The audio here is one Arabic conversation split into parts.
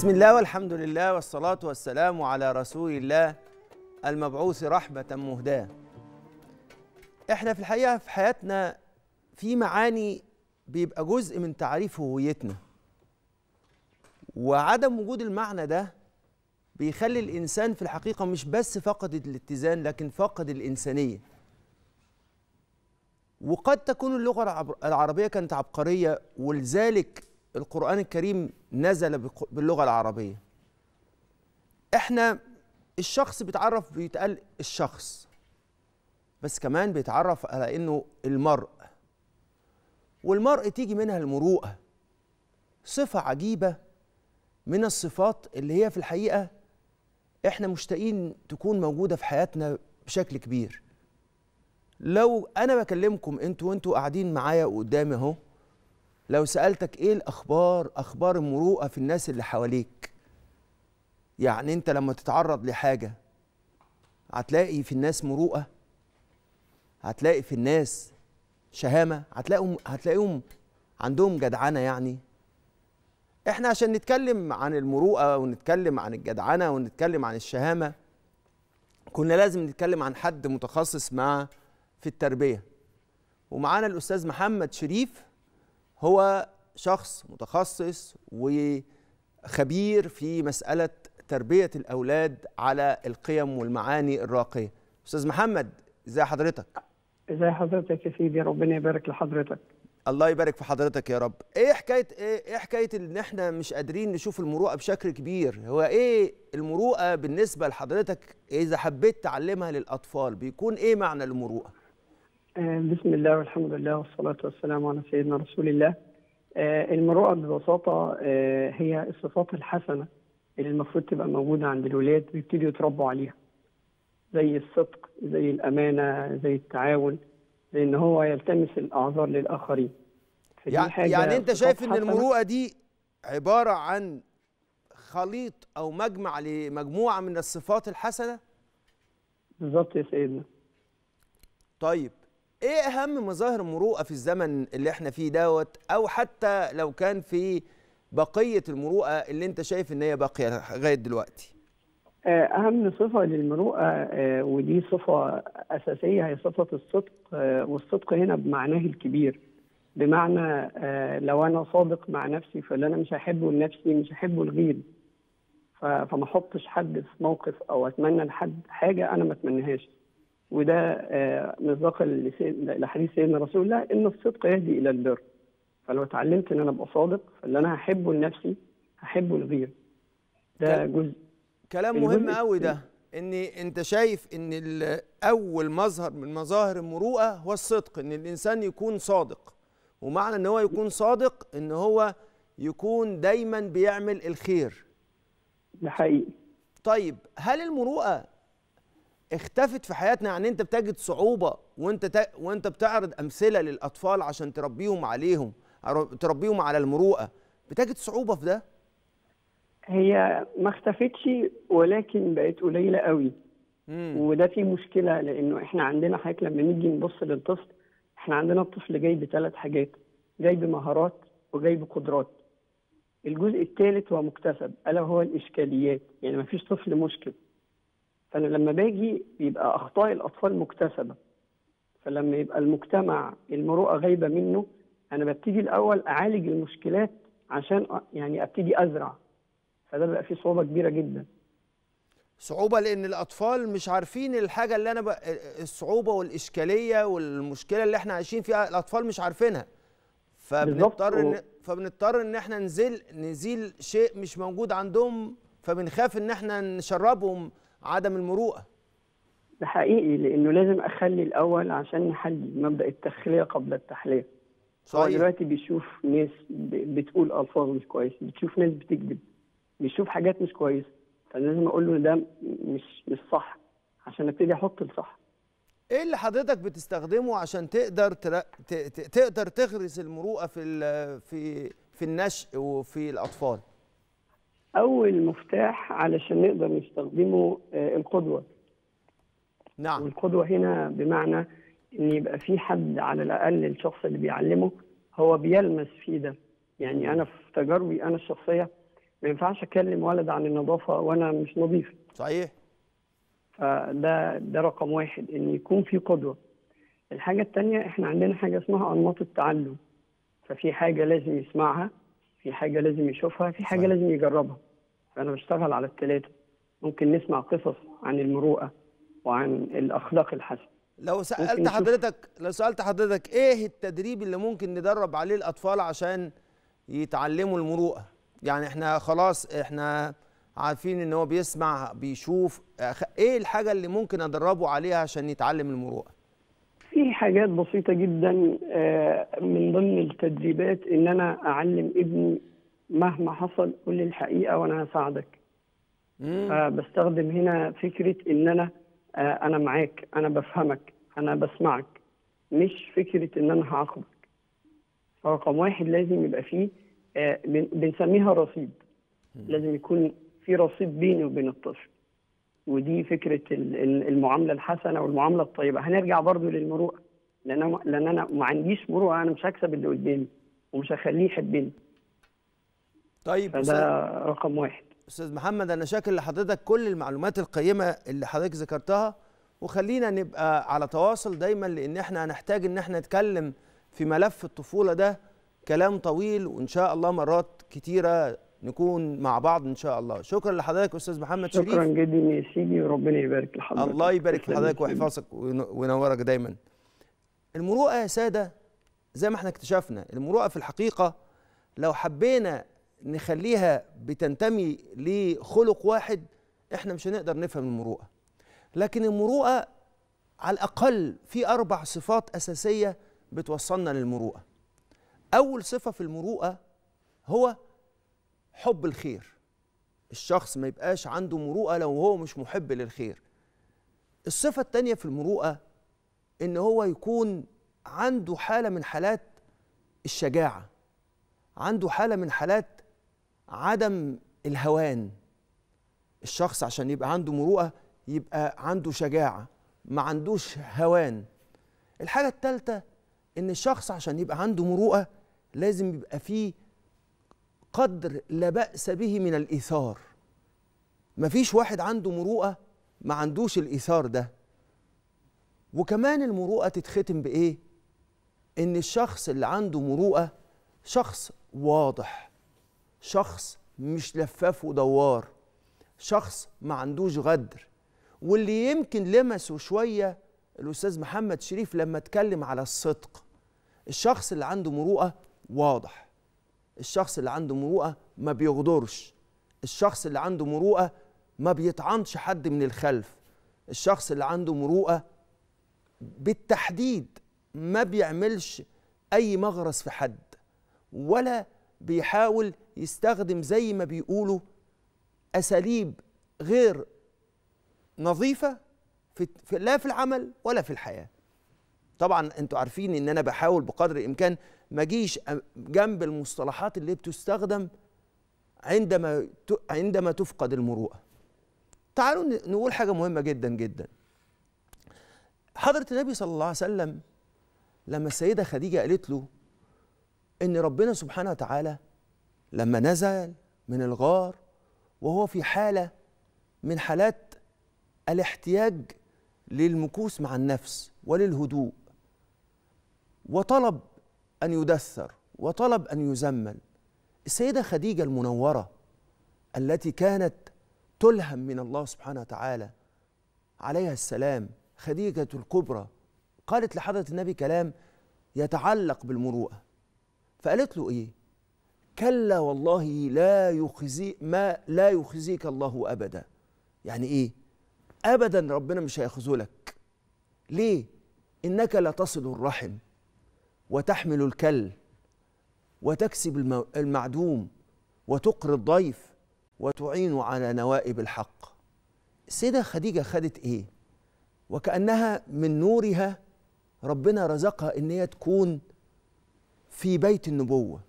بسم الله والحمد لله والصلاة والسلام على رسول الله المبعوث رحمة مهداة احنا في الحقيقة في حياتنا في معاني بيبقى جزء من تعريف هويتنا وعدم وجود المعنى ده بيخلي الإنسان في الحقيقة مش بس فقد الاتزان لكن فقد الإنسانية وقد تكون اللغة العربية كانت عبقرية ولذلك القرآن الكريم نزل باللغة العربية احنا الشخص بيتعرف بيتقال الشخص بس كمان بيتعرف على انه المرء والمرء تيجي منها المروءة صفة عجيبة من الصفات اللي هي في الحقيقة احنا مشتاقين تكون موجودة في حياتنا بشكل كبير لو انا بكلمكم انتوا وانتوا قاعدين معايا قدامي اهو لو سالتك ايه الاخبار اخبار المروءه في الناس اللي حواليك يعني انت لما تتعرض لحاجه هتلاقي في الناس مروءه هتلاقي في الناس شهامه هتلاقيهم هتلاقيهم عندهم جدعنه يعني احنا عشان نتكلم عن المروءه ونتكلم عن الجدعنه ونتكلم عن الشهامه كنا لازم نتكلم عن حد متخصص مع في التربيه ومعانا الاستاذ محمد شريف هو شخص متخصص وخبير في مسألة تربية الأولاد على القيم والمعاني الراقية أستاذ محمد إزي حضرتك؟ إزي حضرتك يا سيدي ربنا يبارك لحضرتك الله يبارك في حضرتك يا رب ايه حكايه ايه, إيه حكايه ان احنا مش قادرين نشوف المروءه بشكل كبير هو ايه المروءه بالنسبه لحضرتك اذا حبيت تعلمها للاطفال بيكون ايه معنى المروءه آه، بسم الله والحمد لله والصلاة والسلام على سيدنا رسول الله آه، المروءة ببساطة آه، هي الصفات الحسنة اللي المفروض تبقى موجودة عند الولاد بيبتدوا يتربوا عليها زي الصدق زي الأمانة زي التعاون زي إن هو يلتمس الأعذار للآخرين يعني, يعني أنت شايف إن المروءة دي عبارة عن خليط أو مجمع لمجموعة من الصفات الحسنة بالظبط يا سيدنا طيب ايه اهم مظاهر المروءه في الزمن اللي احنا فيه دوت او حتى لو كان في بقيه المروءه اللي انت شايف ان هي باقيه لغايه دلوقتي آه، اهم صفه للمروءه آه، ودي صفه اساسيه هي صفه الصدق آه، والصدق هنا بمعناه الكبير بمعنى لو انا صادق مع نفسي فاللي انا مش هحبه لنفسي مش هحبه لغيري فما احطش حد في موقف او اتمنى لحد حاجه انا ما اتمنهاش وده آه، مصداقا لحديث سيدنا رسول الله ان الصدق يهدي الى البر فلو اتعلمت ان انا ابقى صادق فاللي انا هحبه لنفسي هحبه لغيري ده جزء كلام مهم قوي ده ان انت شايف ان اول مظهر من مظاهر المروءه هو الصدق ان الانسان يكون صادق ومعنى ان هو يكون صادق ان هو يكون دايما بيعمل الخير ده حقيقي طيب هل المروءه اختفت في حياتنا يعني انت بتجد صعوبه وانت ت... وانت بتعرض امثله للاطفال عشان تربيهم عليهم تربيهم على المروءه بتجد صعوبه في ده هي ما اختفتش ولكن بقت قليله قوي مم. وده في مشكله لانه احنا عندنا حاجه لما نيجي نبص للطفل احنا عندنا الطفل جاي بثلاث حاجات جاي بمهارات وجاي بقدرات الجزء الثالث هو مكتسب الا هو الاشكاليات يعني ما فيش طفل مشكل فانا لما باجي يبقى اخطاء الاطفال مكتسبه فلما يبقى المجتمع المروءه غايبه منه انا ببتدي الاول اعالج المشكلات عشان يعني ابتدي ازرع فده بيبقى فيه صعوبه كبيره جدا صعوبه لان الاطفال مش عارفين الحاجه اللي انا ب... الصعوبه والاشكاليه والمشكله اللي احنا عايشين فيها الاطفال مش عارفينها فبنضطر إن... فبنضطر ان احنا نزيل نزيل شيء مش موجود عندهم فبنخاف ان احنا نشربهم عدم المروءه ده حقيقي لانه لازم اخلي الاول عشان نحلي مبدا التخليه قبل التحليه صحيح هو دلوقتي بيشوف ناس بتقول الفاظ مش كويسه بتشوف ناس بتكذب بيشوف حاجات مش كويسه فلازم اقول له ده مش مش صح عشان ابتدي احط الصح ايه اللي حضرتك بتستخدمه عشان تقدر تقدر تغرس المروءه في في في النشء وفي الاطفال اول مفتاح علشان نقدر نستخدمه آه، القدوه نعم والقدوه هنا بمعنى ان يبقى في حد على الاقل الشخص اللي بيعلمه هو بيلمس في ده يعني انا في تجاربي انا الشخصيه ما ينفعش اكلم ولد عن النظافه وانا مش نظيف صحيح فده ده رقم واحد ان يكون في قدوه الحاجه الثانيه احنا عندنا حاجه اسمها انماط التعلم ففي حاجه لازم يسمعها في حاجه لازم يشوفها في حاجه صحيح. لازم يجربها فانا بشتغل على الثلاثه ممكن نسمع قصص عن المروءه وعن الاخلاق الحسنه لو سالت حضرتك لو سالت حضرتك ايه التدريب اللي ممكن ندرب عليه الاطفال عشان يتعلموا المروءه يعني احنا خلاص احنا عارفين ان هو بيسمع بيشوف ايه الحاجه اللي ممكن ادربه عليها عشان يتعلم المروءه في حاجات بسيطة جدا آه، من ضمن التدريبات إن أنا أعلم ابني مهما حصل قول الحقيقة وأنا هساعدك. آه، بستخدم هنا فكرة إن أنا آه، أنا معاك، أنا بفهمك، أنا بسمعك. مش فكرة إن أنا هعاقبك. رقم واحد لازم يبقى فيه بنسميها رصيد. لازم يكون في رصيد بيني وبين الطفل. ودي فكره المعامله الحسنه والمعامله الطيبه هنرجع برضو للمروءه لان لان انا ما عنديش مروءه انا مش هكسب اللي قدامي ومش هخليه يحبني طيب ده رقم واحد استاذ محمد انا شاكر لحضرتك كل المعلومات القيمه اللي حضرتك ذكرتها وخلينا نبقى على تواصل دايما لان احنا هنحتاج ان احنا نتكلم في ملف الطفوله ده كلام طويل وان شاء الله مرات كتيره نكون مع بعض ان شاء الله شكرا لحضرتك استاذ محمد شكرا شريف شكرا جدا يا سيدي وربنا يبارك لحضرتك الله يبارك في حضرتك ويحفظك وينورك دايما المروءه يا ساده زي ما احنا اكتشفنا المروءه في الحقيقه لو حبينا نخليها بتنتمي لخلق واحد احنا مش هنقدر نفهم المروءه لكن المروءه على الاقل في اربع صفات اساسيه بتوصلنا للمروءه اول صفه في المروءه هو حب الخير الشخص ما يبقاش عنده مروءة لو هو مش محب للخير الصفة التانية في المروءة إن هو يكون عنده حالة من حالات الشجاعة عنده حالة من حالات عدم الهوان الشخص عشان يبقى عنده مروءة يبقى عنده شجاعة ما عندوش هوان الحاجة التالتة إن الشخص عشان يبقى عنده مروءة لازم يبقى فيه قدر لا بأس به من الإيثار مفيش واحد عنده مروءة ما عندوش الإيثار ده وكمان المروءة تتختم بإيه؟ إن الشخص اللي عنده مروءة شخص واضح شخص مش لفاف ودوار شخص ما عندوش غدر واللي يمكن لمسه شوية الأستاذ محمد شريف لما اتكلم على الصدق الشخص اللي عنده مروءة واضح الشخص اللي عنده مروءه ما بيغدرش الشخص اللي عنده مروءه ما بيطعنش حد من الخلف الشخص اللي عنده مروءه بالتحديد ما بيعملش اي مغرز في حد ولا بيحاول يستخدم زي ما بيقولوا اساليب غير نظيفه في لا في العمل ولا في الحياه طبعا انتوا عارفين ان انا بحاول بقدر الامكان ما اجيش جنب المصطلحات اللي بتستخدم عندما عندما تفقد المروءه تعالوا نقول حاجه مهمه جدا جدا حضره النبي صلى الله عليه وسلم لما السيده خديجه قالت له ان ربنا سبحانه وتعالى لما نزل من الغار وهو في حاله من حالات الاحتياج للمكوس مع النفس وللهدوء وطلب أن يدثر وطلب أن يزمل السيدة خديجة المنورة التي كانت تلهم من الله سبحانه وتعالى عليها السلام خديجة الكبرى قالت لحضرة النبي كلام يتعلق بالمروءة فقالت له إيه كلا والله لا يخزي ما لا يخزيك الله أبدا يعني إيه أبدا ربنا مش هيخذلك ليه إنك لا تصل الرحم وتحمل الكل وتكسب المعدوم وتقري الضيف وتعين على نوائب الحق السيدة خديجة خدت إيه؟ وكأنها من نورها ربنا رزقها إن هي تكون في بيت النبوة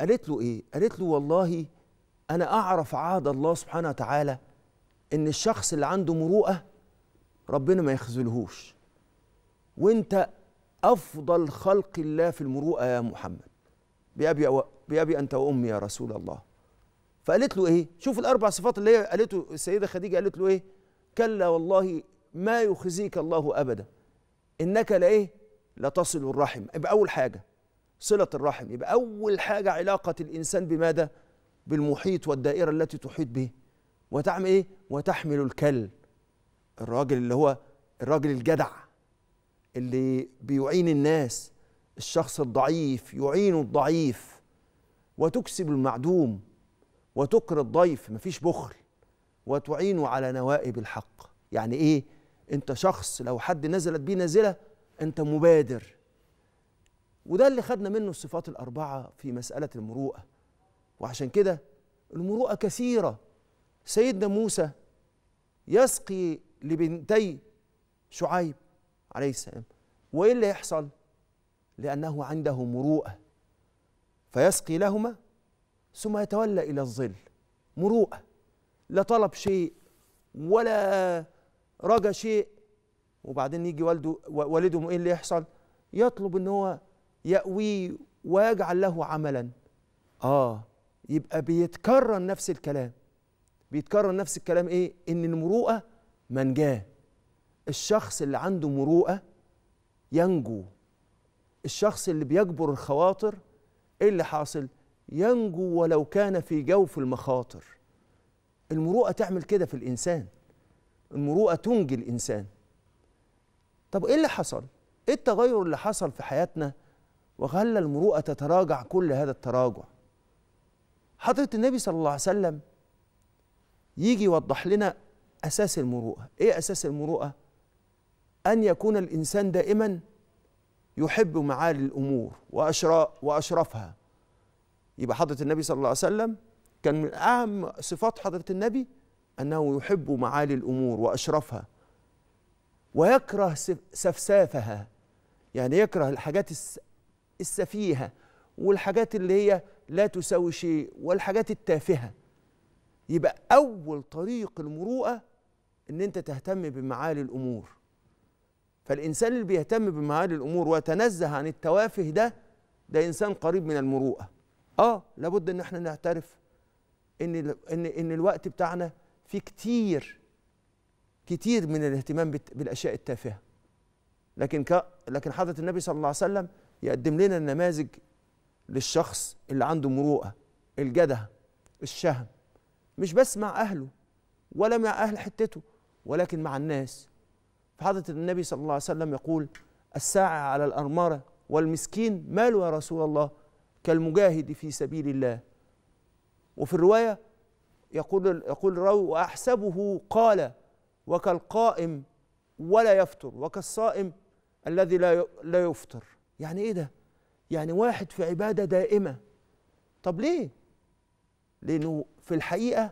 قالت له إيه؟ قالت له والله أنا أعرف عهد الله سبحانه وتعالى إن الشخص اللي عنده مروءة ربنا ما يخذلهوش وانت أفضل خلق الله في المروءة يا محمد بأبي, و... بأبي أنت وأمي يا رسول الله فقالت له إيه شوف الأربع صفات اللي هي قالته السيدة خديجة قالت له إيه كلا والله ما يخزيك الله أبدا إنك لإيه لتصل الرحم يبقى أول حاجة صلة الرحم يبقى أول حاجة علاقة الإنسان بماذا بالمحيط والدائرة التي تحيط به وتعمل إيه وتحمل الكل الراجل اللي هو الراجل الجدع اللي بيعين الناس الشخص الضعيف يعين الضعيف وتكسب المعدوم وتكر الضيف مفيش بخل وتعين على نوائب الحق يعني ايه انت شخص لو حد نزلت بيه نازله انت مبادر وده اللي خدنا منه الصفات الاربعه في مساله المروءه وعشان كده المروءه كثيره سيدنا موسى يسقي لبنتي شعيب عليه السلام وايه اللي يحصل لانه عنده مروءه فيسقي لهما ثم يتولى الى الظل مروءه لا طلب شيء ولا رجا شيء وبعدين يجي والده والده ايه اللي يحصل يطلب ان هو يأويه ويجعل له عملا اه يبقى بيتكرر نفس الكلام بيتكرر نفس الكلام ايه ان المروءه منجاه الشخص اللي عنده مروءه ينجو الشخص اللي بيجبر الخواطر ايه اللي حاصل ينجو ولو كان في جوف المخاطر المروءه تعمل كده في الانسان المروءه تنجي الانسان طب ايه اللي حصل ايه التغير اللي حصل في حياتنا وخلى المروءه تتراجع كل هذا التراجع حضره النبي صلى الله عليه وسلم يجي يوضح لنا اساس المروءه ايه اساس المروءه أن يكون الإنسان دائما يحب معالي الأمور وأشرفها يبقى حضرة النبي صلى الله عليه وسلم كان من أهم صفات حضرة النبي أنه يحب معالي الأمور وأشرفها ويكره سفسافها يعني يكره الحاجات السفيهة والحاجات اللي هي لا تساوي شيء والحاجات التافهة يبقى أول طريق المروءة إن أنت تهتم بمعالي الأمور فالإنسان اللي بيهتم بمعالي الأمور وتنزه عن التوافه ده ده إنسان قريب من المروءة آه لابد إن إحنا نعترف إن إن إن الوقت بتاعنا فيه كتير كتير من الاهتمام بالأشياء التافهة لكن ك... لكن حضرة النبي صلى الله عليه وسلم يقدم لنا النماذج للشخص اللي عنده مروءة الجدع الشهم مش بس مع أهله ولا مع أهل حتته ولكن مع الناس في حضره النبي صلى الله عليه وسلم يقول الساعة على الأرمرة والمسكين ماله يا رسول الله كالمجاهد في سبيل الله وفي الرواية يقول يقول الراوي وأحسبه قال وكالقائم ولا يفطر وكالصائم الذي لا لا يفطر يعني ايه ده يعني واحد في عبادة دائمة طب ليه لأنه في الحقيقة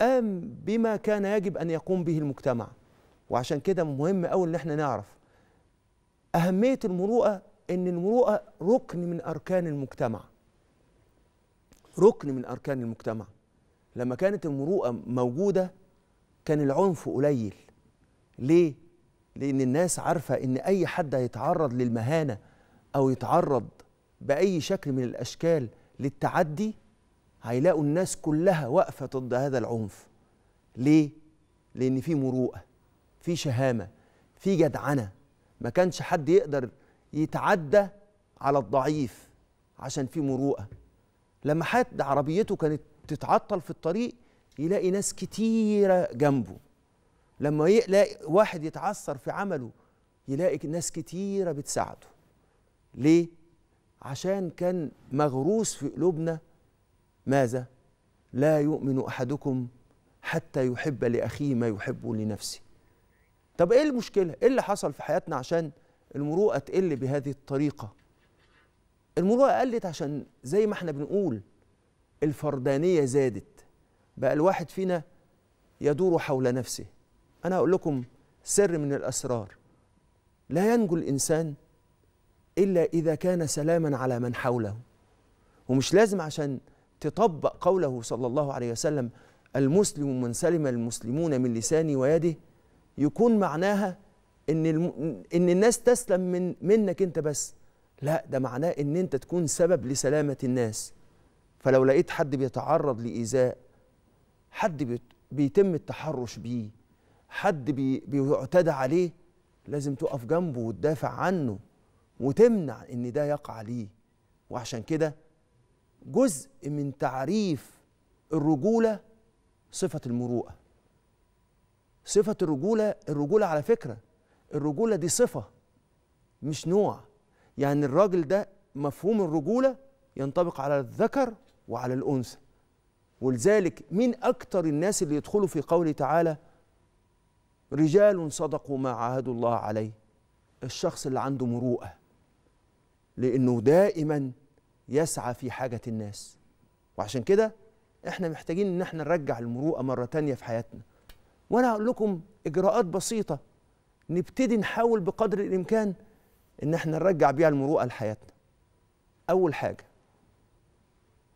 قام بما كان يجب أن يقوم به المجتمع وعشان كده مهم قوي ان احنا نعرف اهميه المروءه ان المروءه ركن من اركان المجتمع ركن من اركان المجتمع لما كانت المروءه موجوده كان العنف قليل ليه لان الناس عارفه ان اي حد هيتعرض للمهانه او يتعرض باي شكل من الاشكال للتعدي هيلاقوا الناس كلها واقفه ضد هذا العنف ليه لان في مروءه في شهامه في جدعنه ما كانش حد يقدر يتعدى على الضعيف عشان في مروءه لما حد عربيته كانت تتعطل في الطريق يلاقي ناس كتيره جنبه لما يلاقي واحد يتعثر في عمله يلاقي ناس كتيره بتساعده ليه عشان كان مغروس في قلوبنا ماذا لا يؤمن احدكم حتى يحب لاخيه ما يحب لنفسه طب ايه المشكله ايه اللي حصل في حياتنا عشان المروءه تقل بهذه الطريقه المروءه قلت عشان زي ما احنا بنقول الفردانيه زادت بقى الواحد فينا يدور حول نفسه انا هقول لكم سر من الاسرار لا ينجو الانسان الا اذا كان سلاما على من حوله ومش لازم عشان تطبق قوله صلى الله عليه وسلم المسلم من سلم المسلمون من لسانه ويده يكون معناها ان ان الناس تسلم من منك انت بس لا ده معناه ان انت تكون سبب لسلامه الناس فلو لقيت حد بيتعرض لايذاء حد بيتم التحرش بيه حد بيعتدى عليه لازم تقف جنبه وتدافع عنه وتمنع ان ده يقع ليه وعشان كده جزء من تعريف الرجوله صفه المروءه صفة الرجولة الرجولة على فكرة الرجولة دي صفة مش نوع يعني الراجل ده مفهوم الرجولة ينطبق على الذكر وعلى الأنثى ولذلك مين أكتر الناس اللي يدخلوا في قوله تعالى رجال صدقوا ما عاهدوا الله عليه الشخص اللي عنده مروءة لأنه دائما يسعى في حاجة الناس وعشان كده احنا محتاجين ان احنا نرجع المروءة مرة تانية في حياتنا وانا هقول لكم اجراءات بسيطه نبتدي نحاول بقدر الامكان ان احنا نرجع بيها المروءه لحياتنا اول حاجه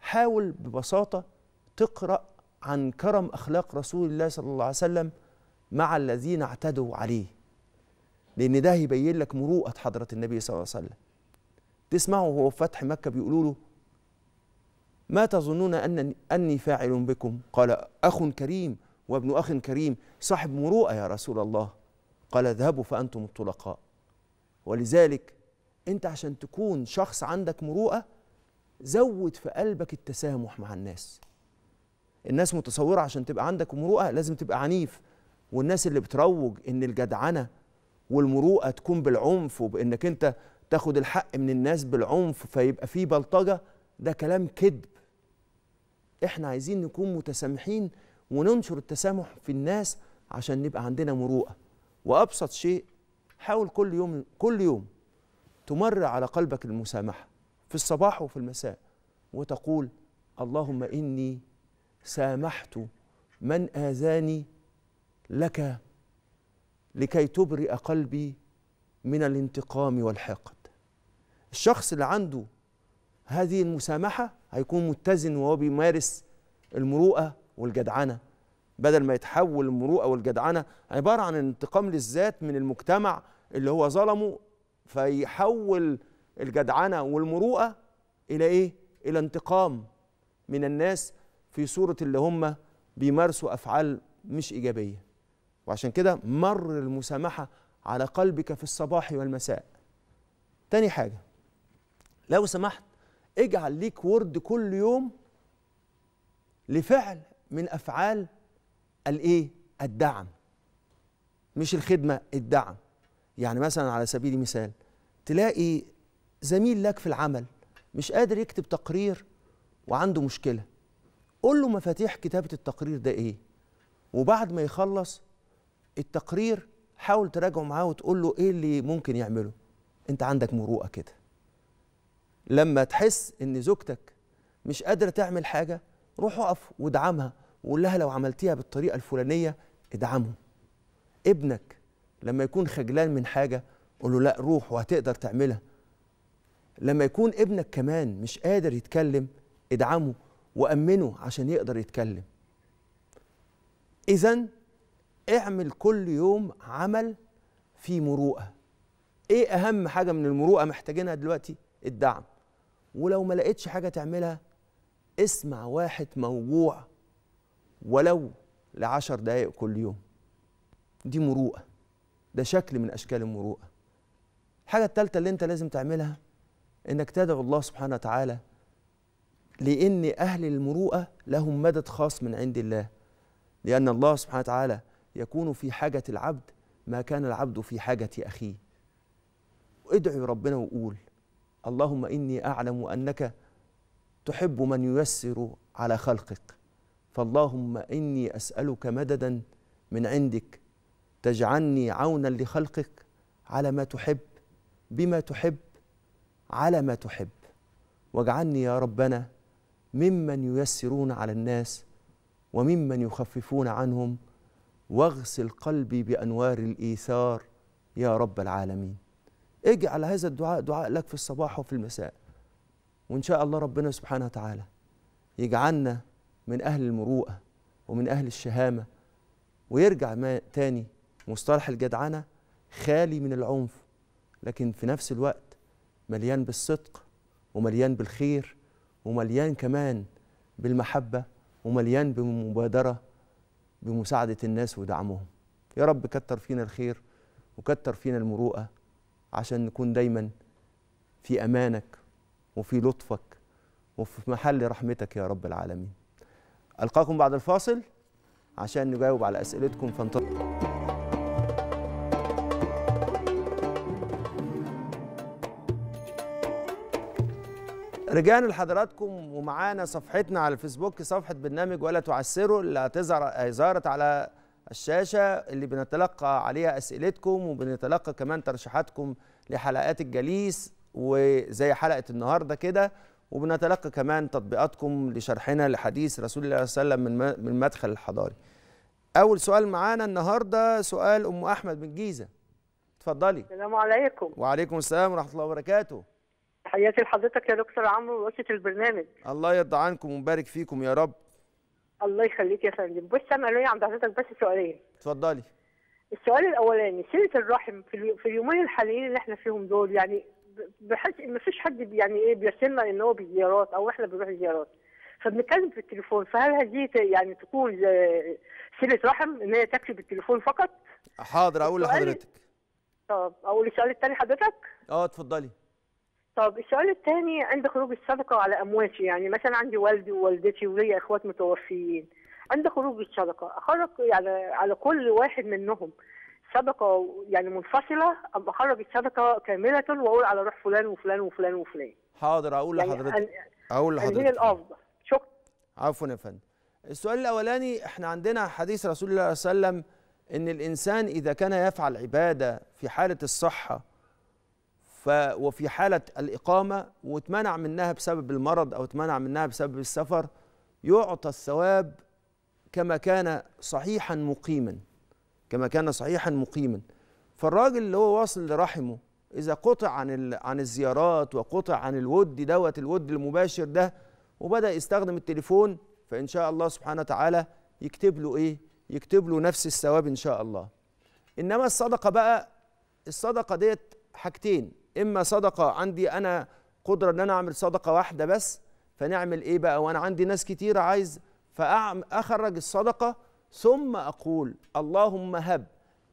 حاول ببساطه تقرا عن كرم اخلاق رسول الله صلى الله عليه وسلم مع الذين اعتدوا عليه لان ده هيبين لك مروءه حضره النبي صلى الله عليه وسلم تسمعه وهو في فتح مكه بيقولوا له ما تظنون أن أني فاعل بكم قال أخ كريم وابن أخ كريم صاحب مروءة يا رسول الله قال اذهبوا فأنتم الطلقاء ولذلك أنت عشان تكون شخص عندك مروءة زود في قلبك التسامح مع الناس الناس متصورة عشان تبقى عندك مروءة لازم تبقى عنيف والناس اللي بتروج إن الجدعنة والمروءة تكون بالعنف وبإنك أنت تاخد الحق من الناس بالعنف فيبقى فيه بلطجة ده كلام كذب احنا عايزين نكون متسامحين وننشر التسامح في الناس عشان نبقى عندنا مروءه وابسط شيء حاول كل يوم كل يوم تمر على قلبك المسامحه في الصباح وفي المساء وتقول اللهم اني سامحت من اذاني لك لكي تبرئ قلبي من الانتقام والحقد الشخص اللي عنده هذه المسامحه هيكون متزن وهو بيمارس المروءه والجدعنه بدل ما يتحول المروءه والجدعنه عباره عن انتقام للذات من المجتمع اللي هو ظلمه فيحول الجدعنه والمروءه الى ايه؟ الى انتقام من الناس في صوره اللي هم بيمارسوا افعال مش ايجابيه. وعشان كده مر المسامحه على قلبك في الصباح والمساء. تاني حاجه لو سمحت اجعل ليك ورد كل يوم لفعل من افعال الايه الدعم مش الخدمه الدعم يعني مثلا على سبيل المثال تلاقي زميل لك في العمل مش قادر يكتب تقرير وعنده مشكله قول له مفاتيح كتابه التقرير ده ايه وبعد ما يخلص التقرير حاول تراجعه معاه وتقول له ايه اللي ممكن يعمله انت عندك مروءه كده لما تحس ان زوجتك مش قادره تعمل حاجه روح اقف وادعمها وقول لها لو عملتيها بالطريقه الفلانيه ادعمه ابنك لما يكون خجلان من حاجه قول له لا روح وهتقدر تعملها لما يكون ابنك كمان مش قادر يتكلم ادعمه وامنه عشان يقدر يتكلم اذا اعمل كل يوم عمل في مروءه ايه اهم حاجه من المروءه محتاجينها دلوقتي الدعم ولو ما لقيتش حاجه تعملها اسمع واحد موجوع ولو لعشر دقايق كل يوم دي مروءة ده شكل من أشكال المروءة الحاجة التالتة اللي أنت لازم تعملها إنك تدعو الله سبحانه وتعالى لأن أهل المروءة لهم مدد خاص من عند الله لأن الله سبحانه وتعالى يكون في حاجة العبد ما كان العبد في حاجة أخيه ادعي ربنا وقول اللهم إني أعلم أنك تحب من ييسر على خلقك فاللهم إني أسألك مددا من عندك تجعلني عونا لخلقك على ما تحب بما تحب على ما تحب واجعلني يا ربنا ممن ييسرون على الناس وممن يخففون عنهم واغسل قلبي بانوار الايثار يا رب العالمين اجعل هذا الدعاء دعاء لك في الصباح وفي المساء وإن شاء الله ربنا سبحانه وتعالى يجعلنا من أهل المروءة ومن أهل الشهامة ويرجع ما تاني مصطلح الجدعنة خالي من العنف لكن في نفس الوقت مليان بالصدق ومليان بالخير ومليان كمان بالمحبة ومليان بمبادرة بمساعدة الناس ودعمهم يا رب كتر فينا الخير وكتر فينا المروءة عشان نكون دايما في أمانك وفي لطفك وفي محل رحمتك يا رب العالمين ألقاكم بعد الفاصل عشان نجاوب على أسئلتكم فانتظروا رجعنا لحضراتكم ومعانا صفحتنا على الفيسبوك صفحة برنامج ولا تعسروا اللي هتظهر ظهرت على الشاشة اللي بنتلقى عليها أسئلتكم وبنتلقى كمان ترشيحاتكم لحلقات الجليس وزي حلقه النهارده كده وبنتلقى كمان تطبيقاتكم لشرحنا لحديث رسول الله صلى الله عليه وسلم من من المدخل الحضاري. اول سؤال معانا النهارده سؤال ام احمد من الجيزه. اتفضلي. السلام عليكم. وعليكم السلام ورحمه الله وبركاته. تحياتي لحضرتك يا دكتور عمرو ورئاسه البرنامج. الله يرضى عنكم ومبارك فيكم يا رب. الله يخليك يا فندم، بص انا لي عند حضرتك بس سؤالين. اتفضلي. السؤال الاولاني سيره الرحم في اليومين الحاليين اللي احنا فيهم دول يعني بحس ما فيش حد يعني ايه بيرسلنا ان هو بزيارات او احنا بنروح زيارات فبنتكلم في التليفون فهل هذه يعني تكون صله آه، رحم ان هي تكفي بالتليفون فقط؟ حاضر اقول لحضرتك طب اقول السؤال الثاني حضرتك؟ اه اتفضلي طب السؤال الثاني عند خروج الصدقه على امواتي يعني مثلا عندي والدي ووالدتي وليا اخوات متوفيين عند خروج الصدقه اخرج يعني على كل واحد منهم صدقه يعني منفصله ابقى اخرج الصدقه كامله واقول على روح فلان وفلان وفلان وفلان حاضر اقول يعني لحضرتك أن... اقول لحضرتك هي الافضل شكرا عفوا يا فندم السؤال الاولاني احنا عندنا حديث رسول الله صلى الله عليه وسلم ان الانسان اذا كان يفعل عباده في حاله الصحه ف وفي حاله الاقامه واتمنع منها بسبب المرض او اتمنع منها بسبب السفر يعطى الثواب كما كان صحيحا مقيما كما كان صحيحا مقيما فالراجل اللي هو واصل لرحمه اذا قطع عن عن الزيارات وقطع عن الود دوت الود المباشر ده وبدا يستخدم التليفون فان شاء الله سبحانه وتعالى يكتب له ايه يكتب له نفس الثواب ان شاء الله انما الصدقه بقى الصدقه ديت حاجتين اما صدقه عندي انا قدره ان انا اعمل صدقه واحده بس فنعمل ايه بقى وانا عندي ناس كتيره عايز فاخرج الصدقه ثم أقول اللهم هب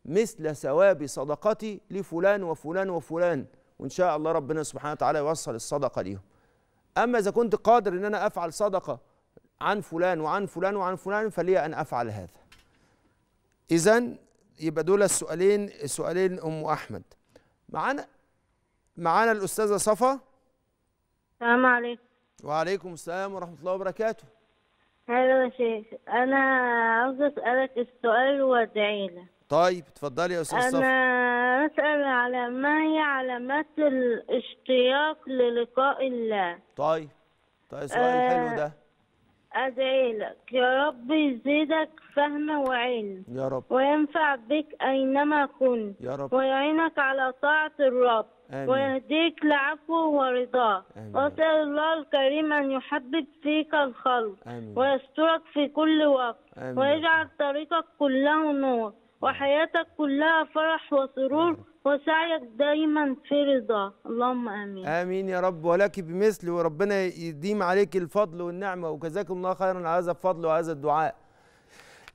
مثل ثواب صدقتي لفلان وفلان وفلان وإن شاء الله ربنا سبحانه وتعالى يوصل الصدقة ليهم أما إذا كنت قادر أن أنا أفعل صدقة عن فلان وعن فلان وعن فلان فلي أن أفعل هذا إذا يبقى دول السؤالين سؤالين أم أحمد معانا معانا الأستاذة صفا السلام عليكم وعليكم السلام ورحمة الله وبركاته حلو يا شيخ انا عاوز اسالك السؤال وادعي لك طيب اتفضلي يا استاذ انا اسال على ما هي علامات الاشتياق للقاء الله طيب طيب سؤال آه حلو ده ادعي لك يا رب يزيدك فهم وعلم يا رب وينفع بك اينما كنت يا رب ويعينك على طاعه الرب ويهديك لعفوه ورضاه وأسأل الله الكريم أن يحبب فيك الخلق آمين. ويسترك في كل وقت آمين. ويجعل طريقك كله نور وحياتك كلها فرح وسرور وسعيك دايما في رضا اللهم امين امين يا رب ولك بمثل وربنا يديم عليك الفضل والنعمه وجزاكم الله خيرا على هذا الفضل وهذا الدعاء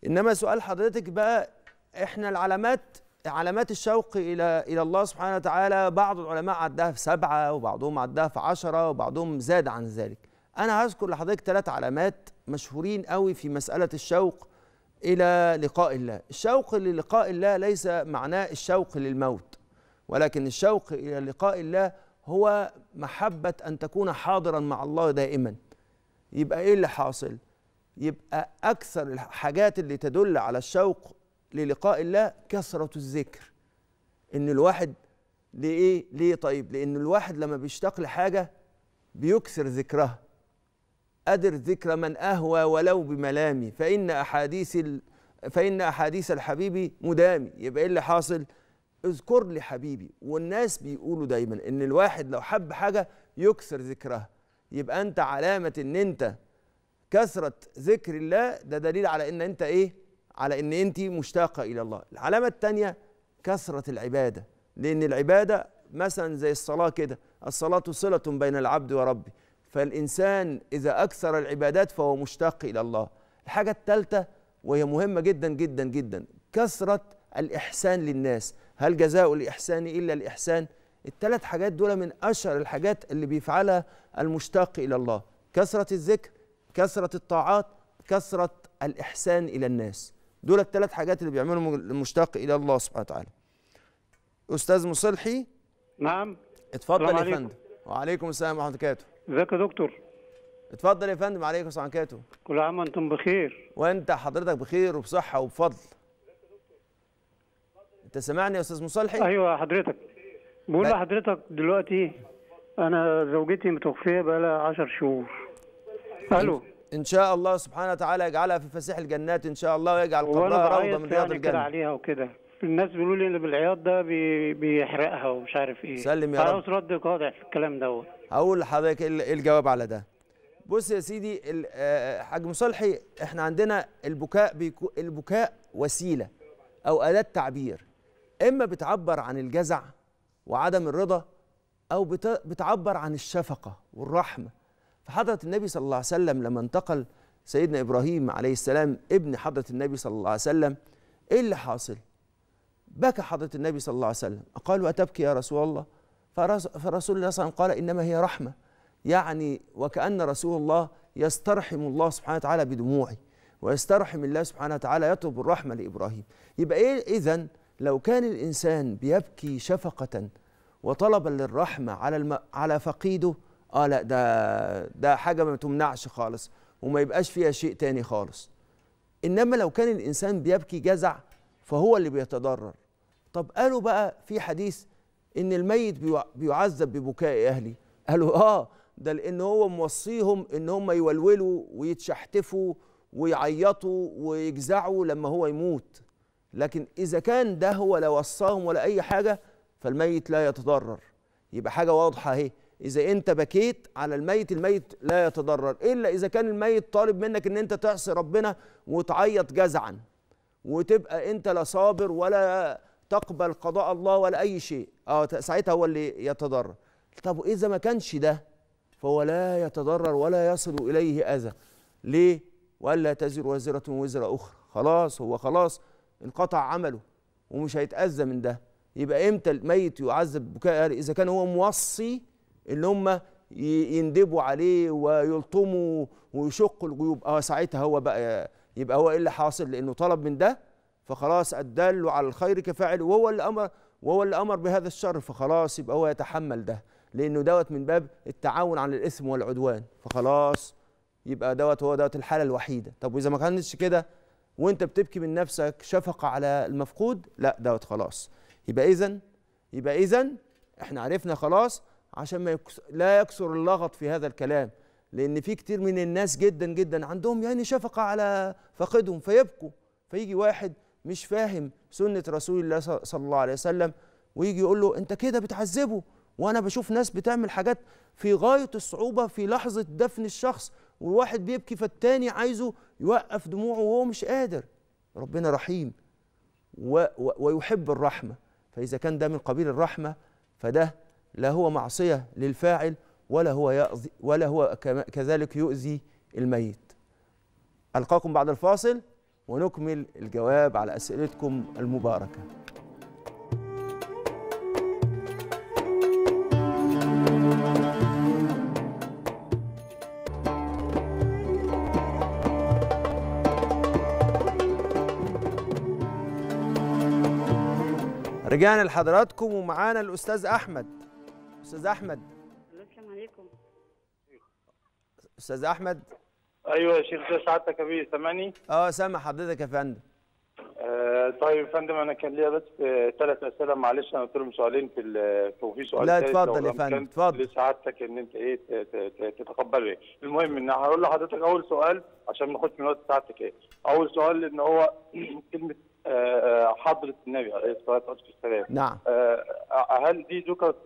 انما سؤال حضرتك بقى احنا العلامات علامات الشوق إلى إلى الله سبحانه وتعالى بعض العلماء عدها في سبعة وبعضهم عدها في عشرة وبعضهم زاد عن ذلك أنا هذكر لحضرتك ثلاث علامات مشهورين قوي في مسألة الشوق إلى لقاء الله الشوق للقاء الله ليس معناه الشوق للموت ولكن الشوق إلى لقاء الله هو محبة أن تكون حاضرا مع الله دائما يبقى إيه اللي حاصل؟ يبقى أكثر الحاجات اللي تدل على الشوق للقاء الله كثرة الذكر إن الواحد ليه ليه طيب؟ لأن الواحد لما بيشتاق لحاجة بيكثر ذكرها أدر ذكر من أهوى ولو بملامي فإن أحاديث ال... فإن أحاديث الحبيب مدامي يبقى إيه اللي حاصل؟ اذكر لي حبيبي والناس بيقولوا دايما إن الواحد لو حب حاجة يكثر ذكرها يبقى أنت علامة إن أنت كثرة ذكر الله ده دليل على إن أنت إيه؟ على ان انت مشتاقه الى الله العلامه الثانيه كثره العباده لان العباده مثلا زي الصلاه كده الصلاه صله بين العبد وربه فالانسان اذا اكثر العبادات فهو مشتاق الى الله الحاجه الثالثه وهي مهمه جدا جدا جدا كثره الاحسان للناس هل جزاء الاحسان الا الاحسان الثلاث حاجات دول من اشهر الحاجات اللي بيفعلها المشتاق الى الله كثره الذكر كثره الطاعات كثره الاحسان الى الناس دول الثلاث حاجات اللي بيعملهم المشتاق الى الله سبحانه وتعالى استاذ مصلحي نعم اتفضل يا فندم وعليكم السلام ورحمه الله وبركاته ازيك يا دكتور اتفضل يا فندم عليكم السلام ورحمه الله وبركاته كل عام وانتم بخير وانت حضرتك بخير وبصحه وبفضل انت سامعني يا استاذ مصلحي ايوه حضرتك بقول لحضرتك دلوقتي انا زوجتي متوفيه بقى لها 10 شهور الو ان شاء الله سبحانه وتعالى يجعلها في فسيح الجنات ان شاء الله ويجعل قبرها روضه من رياض الجنه عليها وكده الناس بيقولوا لي ان بالعياط ده بي... بيحرقها ومش عارف ايه سلم يا رب عاوز رد قاطع في الكلام دوت هقول لحضرتك ايه, إيه الجواب على ده بص يا سيدي آه، آه، حاج مصالحي احنا عندنا البكاء بيكو البكاء وسيله او اداه تعبير اما بتعبر عن الجزع وعدم الرضا او بتعبر عن الشفقه والرحمه فحضرة النبي صلى الله عليه وسلم لما انتقل سيدنا إبراهيم عليه السلام ابن حضرة النبي صلى الله عليه وسلم إيه اللي حاصل؟ بكى حضرة النبي صلى الله عليه وسلم قالوا أتبكي يا رسول الله فرسول الله صلى الله عليه وسلم قال إنما هي رحمة يعني وكأن رسول الله يسترحم الله سبحانه وتعالى بدموعي ويسترحم الله سبحانه وتعالى يطلب الرحمة لإبراهيم يبقى إيه إذا لو كان الإنسان بيبكي شفقة وطلبا للرحمة على على فقيده اه لا ده ده حاجه ما تمنعش خالص وما يبقاش فيها شيء تاني خالص انما لو كان الانسان بيبكي جزع فهو اللي بيتضرر طب قالوا بقى في حديث ان الميت بيعذب ببكاء اهلي قالوا اه ده لان هو موصيهم ان هم يولولوا ويتشحتفوا ويعيطوا ويجزعوا لما هو يموت لكن اذا كان ده هو لا وصاهم ولا اي حاجه فالميت لا يتضرر يبقى حاجه واضحه اهي إذا أنت بكيت على الميت الميت لا يتضرر إلا إذا كان الميت طالب منك أن أنت تعصي ربنا وتعيط جزعا وتبقى أنت لا صابر ولا تقبل قضاء الله ولا أي شيء أه ساعتها هو اللي يتضرر طب إذا ما كانش ده فهو لا يتضرر ولا يصل إليه أذى ليه؟ ولا تزر وزرة وزر أخرى خلاص هو خلاص انقطع عمله ومش هيتأذى من ده يبقى إمتى الميت يعذب بكاء إذا كان هو موصي اللي هم يندبوا عليه ويلطموا ويشقوا الجيوب اه ساعتها هو بقى يبقى هو ايه اللي حاصل لانه طلب من ده فخلاص الدل على الخير كفاعل وهو اللي امر وهو اللي امر بهذا الشر فخلاص يبقى هو يتحمل ده لانه دوت من باب التعاون على الاثم والعدوان فخلاص يبقى دوت هو دوت الحاله الوحيده طب واذا ما كانتش كده وانت بتبكي من نفسك شفقه على المفقود لا دوت خلاص يبقى اذا يبقى اذا احنا عرفنا خلاص عشان ما يكس... لا يكثر اللغط في هذا الكلام لان في كتير من الناس جدا جدا عندهم يعني شفقه على فقدهم فيبكوا فيجي واحد مش فاهم سنه رسول الله صلى الله عليه وسلم ويجي يقول له انت كده بتعذبه وانا بشوف ناس بتعمل حاجات في غايه الصعوبه في لحظه دفن الشخص وواحد بيبكي فالتاني عايزه يوقف دموعه وهو مش قادر ربنا رحيم و... و... ويحب الرحمه فاذا كان ده من قبيل الرحمه فده لا هو معصية للفاعل ولا هو يأذي ولا هو كذلك يؤذي الميت ألقاكم بعد الفاصل ونكمل الجواب على أسئلتكم المباركة رجعنا لحضراتكم ومعانا الأستاذ أحمد استاذ احمد السلام عليكم استاذ احمد ايوه يا شيخ سعادتك يا بيه سامعني اه سامع حضرتك يا فندم آه، طيب يا فندم انا كان ليا بس ثلاث آه، اسئله معلش انا قلت لهم سؤالين في وفي سؤال لا اتفضل يا فندم اتفضل لسعادتك ان انت ايه تتقبله المهم ان هقول لحضرتك اول سؤال عشان ما ناخدش من وقت سعادتك ايه اول سؤال ان هو كلمه حضره النبي عليه الصلاه والسلام نعم آه، آه، هل دي ذكرت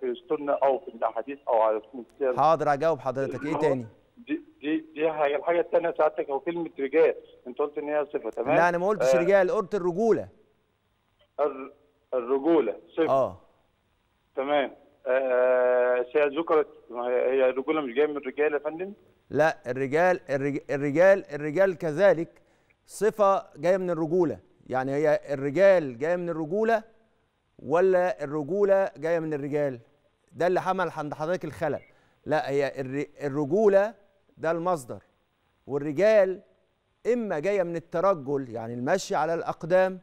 في السنه او في الاحاديث او على السنه حاضر اجاوب حضرتك ايه تاني دي دي دي هي الحاجه الثانيه سعادتك هو كلمه رجال انت قلت ان هي صفه تمام لا انا ما قلتش آه رجال قلت الرجوله الرجوله صفه اه تمام آه ذكرت هي الرجوله مش جايه من الرجال يا فندم لا الرجال الرجال الرجال كذلك صفه جايه من الرجوله يعني هي الرجال جايه من الرجوله ولا الرجوله جايه من الرجال ده اللي حمل عند حضرتك الخلل لا هي الرجوله ده المصدر والرجال اما جايه من الترجل يعني المشي على الاقدام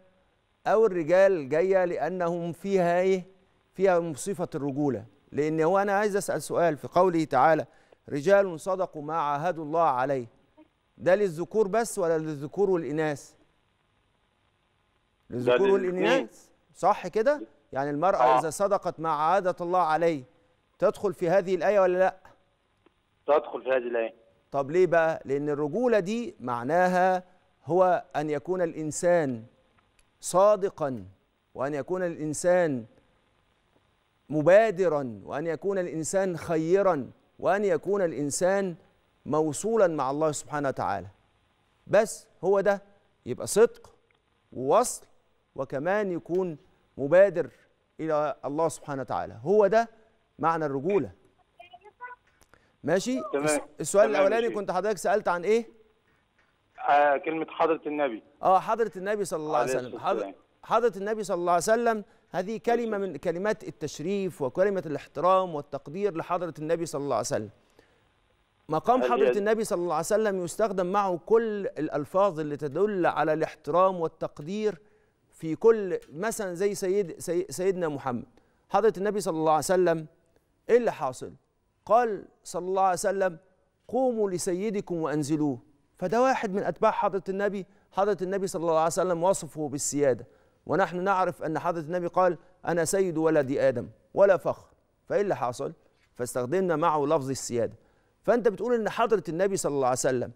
او الرجال جايه لانهم فيها ايه فيها صفه الرجوله لان هو انا عايز اسال سؤال في قوله تعالى رجال صدقوا ما عاهدوا الله عليه ده للذكور بس ولا للذكور والاناث للذكور والإناث صح كده؟ يعني المرأة آه. إذا صدقت مع عادة الله عليه تدخل في هذه الآية ولا لأ؟ تدخل في هذه الآية طب ليه بقى؟ لأن الرجولة دي معناها هو أن يكون الإنسان صادقا وأن يكون الإنسان مبادرا وأن يكون الإنسان خيرا وأن يكون الإنسان موصولا مع الله سبحانه وتعالى بس هو ده يبقى صدق ووصل وكمان يكون مبادر الى الله سبحانه وتعالى هو ده معنى الرجوله ماشي تمام. السؤال تمام الاولاني كنت حضرتك سالت عن ايه آه كلمه حضره النبي اه حضره النبي صلى الله عليه وسلم حضره النبي صلى الله عليه وسلم هذه كلمه من كلمات التشريف وكلمه الاحترام والتقدير لحضره النبي صلى الله عليه وسلم مقام حضرة النبي صلى الله عليه وسلم يستخدم معه كل الألفاظ اللي تدل على الاحترام والتقدير في كل مثلا زي سيد, سيدنا محمد حضرة النبي صلى الله عليه وسلم ايه اللي حاصل؟ قال صلى الله عليه وسلم قوموا لسيدكم وانزلوه فده واحد من اتباع حضرة النبي حضرة النبي صلى الله عليه وسلم وصفه بالسيادة ونحن نعرف ان حضرة النبي قال انا سيد ولد ادم ولا فخر فايه اللي حصل؟ فاستخدمنا معه لفظ السيادة فانت بتقول ان حضرة النبي صلى الله عليه وسلم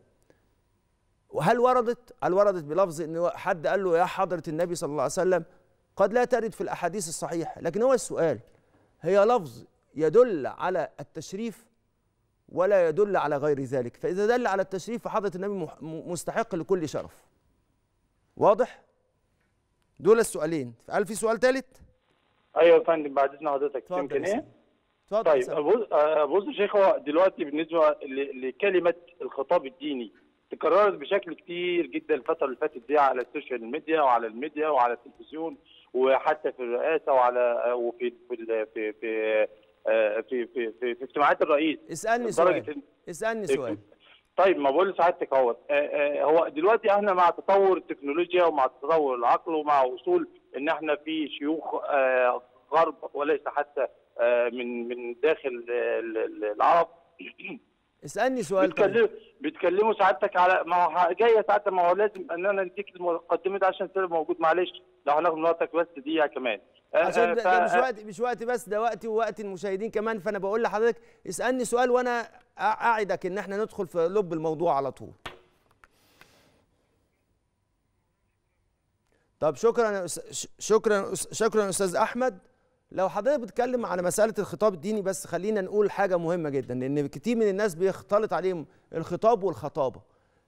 هل وردت؟ هل وردت بلفظ ان حد قال له يا حضره النبي صلى الله عليه وسلم قد لا ترد في الاحاديث الصحيحه لكن هو السؤال هي لفظ يدل على التشريف ولا يدل على غير ذلك فاذا دل على التشريف فحضره النبي مستحق لكل شرف واضح دول السؤالين هل في سؤال ثالث ايوه يا فندم بعد اذن حضرتك يمكن ايه اتفضل طيب بص بص يا شيخ هو دلوقتي بالنسبه لكلمه الخطاب الديني تكررت بشكل كتير جدا الفتره اللي فاتت دي على السوشيال ميديا وعلى الميديا وعلى التلفزيون وحتى في الرئاسه وعلى وفي في في في في في, في, في اجتماعات الرئيس اسالني سؤال إن... اسالني سؤال طيب ما بقول لسعادتك هو آه، آه، هو دلوقتي احنا مع تطور التكنولوجيا ومع تطور العقل ومع وصول ان احنا في شيوخ آه، غرب وليس حتى من من داخل العرب اسالني سؤال بتكلم طيب. بيتكلموا سعادتك على ما هو جاي ساعتها ما هو لازم ان انا اديك المقدمه دي عشان تبقى موجود معلش لو هناخد وقتك بس دقيقه كمان أه، أه، عشان ده, ف... مش وقت مش وقت بس ده وقتي ووقت المشاهدين كمان فانا بقول لحضرتك اسالني سؤال وانا اعدك ان احنا ندخل في لب الموضوع على طول طب شكرا شكرا شكرا استاذ احمد لو حضرتك بتتكلم على مساله الخطاب الديني بس خلينا نقول حاجه مهمه جدا لان كتير من الناس بيختلط عليهم الخطاب والخطابه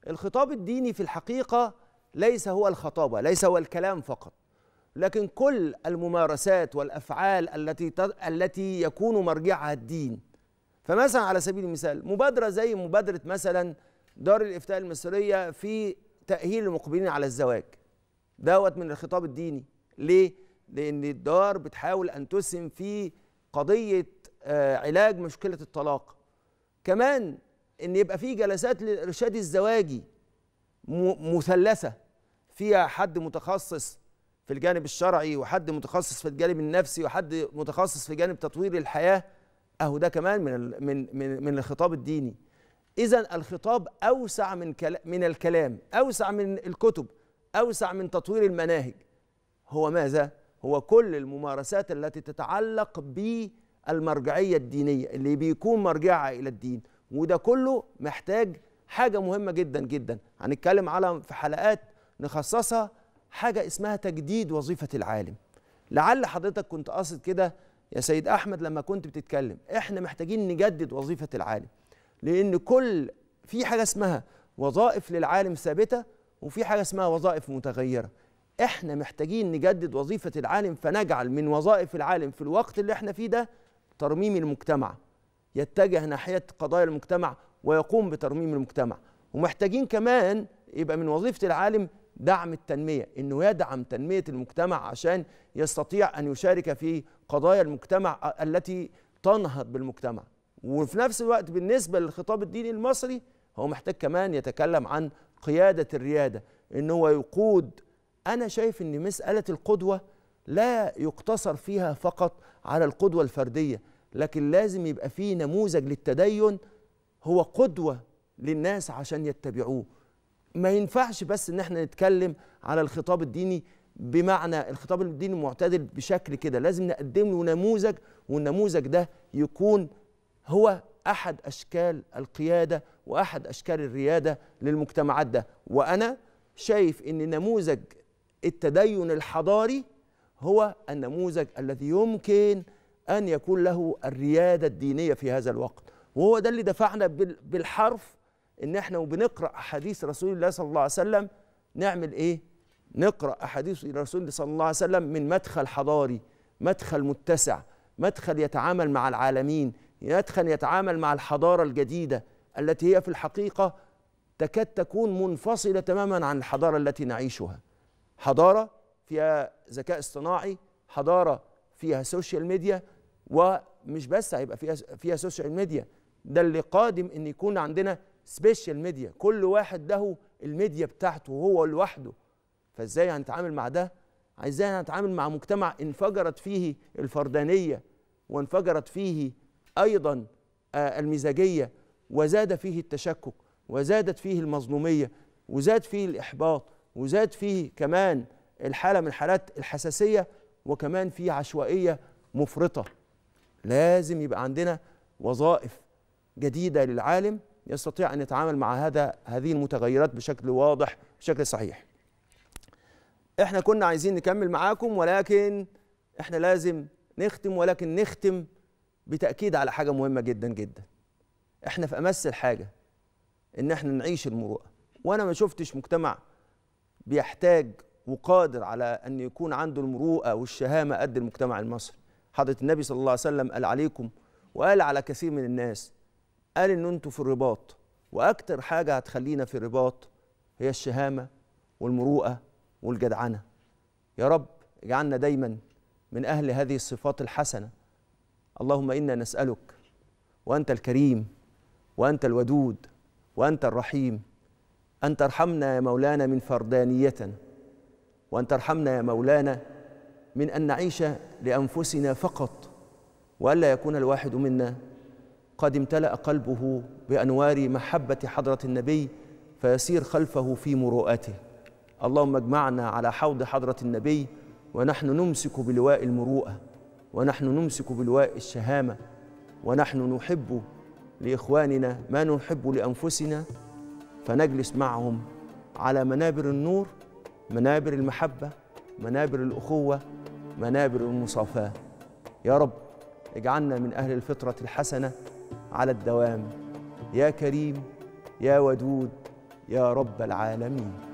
الخطاب الديني في الحقيقه ليس هو الخطابه ليس هو الكلام فقط لكن كل الممارسات والافعال التي التي يكون مرجعها الدين فمثلا على سبيل المثال مبادره زي مبادره مثلا دار الافتاء المصريه في تاهيل المقبلين على الزواج دوت من الخطاب الديني ليه لأن الدار بتحاول أن تسهم في قضية آه، علاج مشكلة الطلاق كمان أن يبقى في جلسات للإرشاد الزواجي مثلثة فيها حد متخصص في الجانب الشرعي وحد متخصص في الجانب النفسي وحد متخصص في جانب تطوير الحياة أهو ده كمان من من من, من الخطاب الديني إذا الخطاب أوسع من من الكلام أوسع من الكتب أوسع من تطوير المناهج هو ماذا؟ هو كل الممارسات التي تتعلق بالمرجعية الدينية اللي بيكون مرجعها إلى الدين وده كله محتاج حاجة مهمة جدا جدا هنتكلم على في حلقات نخصصها حاجة اسمها تجديد وظيفة العالم لعل حضرتك كنت قاصد كده يا سيد أحمد لما كنت بتتكلم احنا محتاجين نجدد وظيفة العالم لأن كل في حاجة اسمها وظائف للعالم ثابتة وفي حاجة اسمها وظائف متغيرة احنا محتاجين نجدد وظيفة العالم فنجعل من وظائف العالم في الوقت اللي احنا فيه ده ترميم المجتمع يتجه ناحية قضايا المجتمع ويقوم بترميم المجتمع ومحتاجين كمان يبقى من وظيفة العالم دعم التنمية إنه يدعم تنمية المجتمع عشان يستطيع أن يشارك في قضايا المجتمع التي تنهض بالمجتمع وفي نفس الوقت بالنسبة للخطاب الديني المصري هو محتاج كمان يتكلم عن قيادة الريادة إن هو يقود أنا شايف أن مسألة القدوة لا يقتصر فيها فقط على القدوة الفردية لكن لازم يبقى فيه نموذج للتدين هو قدوة للناس عشان يتبعوه ما ينفعش بس ان احنا نتكلم على الخطاب الديني بمعنى الخطاب الديني المعتدل بشكل كده لازم نقدم له نموذج والنموذج ده يكون هو احد اشكال القياده واحد اشكال الرياده للمجتمعات ده وانا شايف ان نموذج التدين الحضاري هو النموذج الذي يمكن أن يكون له الريادة الدينية في هذا الوقت وهو ده اللي دفعنا بالحرف إن إحنا وبنقرأ أحاديث رسول الله صلى الله عليه وسلم نعمل إيه؟ نقرأ أحاديث رسول الله صلى الله عليه وسلم من مدخل حضاري مدخل متسع مدخل يتعامل مع العالمين مدخل يتعامل مع الحضارة الجديدة التي هي في الحقيقة تكاد تكون منفصلة تماما عن الحضارة التي نعيشها حضاره فيها ذكاء اصطناعي حضاره فيها سوشيال ميديا ومش بس هيبقى فيها فيها سوشيال ميديا ده اللي قادم ان يكون عندنا سبيشال ميديا كل واحد له الميديا بتاعته هو لوحده فازاي هنتعامل مع ده ازاي هنتعامل مع مجتمع انفجرت فيه الفردانيه وانفجرت فيه ايضا آه، المزاجيه وزاد فيه التشكك وزادت فيه المظلوميه وزاد فيه الاحباط وزاد فيه كمان الحالة من حالات الحساسية وكمان فيه عشوائية مفرطة لازم يبقى عندنا وظائف جديدة للعالم يستطيع أن يتعامل مع هذا هذه المتغيرات بشكل واضح بشكل صحيح احنا كنا عايزين نكمل معاكم ولكن احنا لازم نختم ولكن نختم بتأكيد على حاجة مهمة جدا جدا احنا في أمس الحاجة ان احنا نعيش المروءة وانا ما شفتش مجتمع بيحتاج وقادر على أن يكون عنده المروءة والشهامة قد المجتمع المصري حضرة النبي صلى الله عليه وسلم قال عليكم وقال على كثير من الناس قال إن أنتوا في الرباط وأكتر حاجة هتخلينا في الرباط هي الشهامة والمروءة والجدعنة يا رب اجعلنا دايما من أهل هذه الصفات الحسنة اللهم إنا نسألك وأنت الكريم وأنت الودود وأنت الرحيم أن ترحمنا يا مولانا من فردانية وأن ترحمنا يا مولانا من أن نعيش لأنفسنا فقط وألا يكون الواحد منا قد امتلأ قلبه بأنوار محبة حضرة النبي فيسير خلفه في مروءته اللهم اجمعنا على حوض حضرة النبي ونحن نمسك بلواء المروءة ونحن نمسك بلواء الشهامة ونحن نحب لإخواننا ما نحب لأنفسنا فنجلس معهم على منابر النور منابر المحبة منابر الأخوة منابر المصافاة يا رب اجعلنا من أهل الفطرة الحسنة على الدوام يا كريم يا ودود يا رب العالمين